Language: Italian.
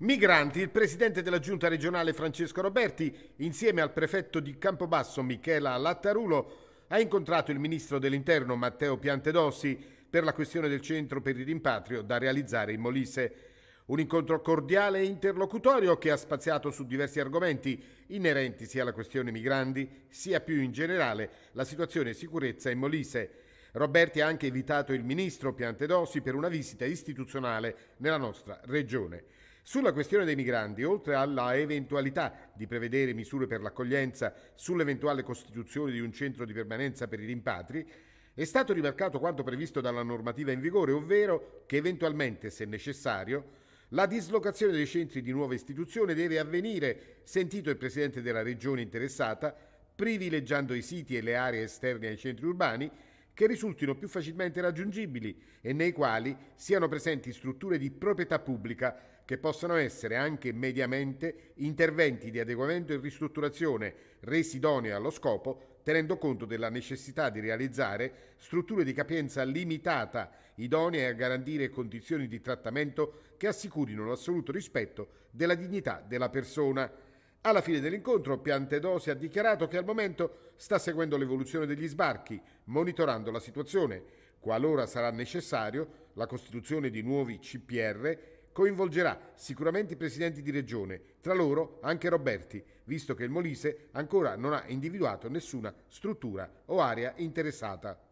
Migranti, il presidente della giunta regionale Francesco Roberti, insieme al prefetto di Campobasso Michela Lattarulo, ha incontrato il ministro dell'interno Matteo Piantedossi per la questione del centro per il rimpatrio da realizzare in Molise. Un incontro cordiale e interlocutorio che ha spaziato su diversi argomenti inerenti sia alla questione migranti sia più in generale la situazione sicurezza in Molise. Roberti ha anche invitato il ministro Piantedossi per una visita istituzionale nella nostra regione. Sulla questione dei migranti, oltre alla eventualità di prevedere misure per l'accoglienza sull'eventuale costituzione di un centro di permanenza per i rimpatri, è stato rimarcato quanto previsto dalla normativa in vigore, ovvero che eventualmente, se necessario, la dislocazione dei centri di nuova istituzione deve avvenire, sentito il Presidente della Regione interessata, privilegiando i siti e le aree esterne ai centri urbani che risultino più facilmente raggiungibili e nei quali siano presenti strutture di proprietà pubblica che possano essere anche mediamente interventi di adeguamento e ristrutturazione resi idonei allo scopo, tenendo conto della necessità di realizzare strutture di capienza limitata idonee a garantire condizioni di trattamento che assicurino l'assoluto rispetto della dignità della persona alla fine dell'incontro Piantedosi ha dichiarato che al momento sta seguendo l'evoluzione degli sbarchi, monitorando la situazione. Qualora sarà necessario, la costituzione di nuovi CPR coinvolgerà sicuramente i presidenti di regione, tra loro anche Roberti, visto che il Molise ancora non ha individuato nessuna struttura o area interessata.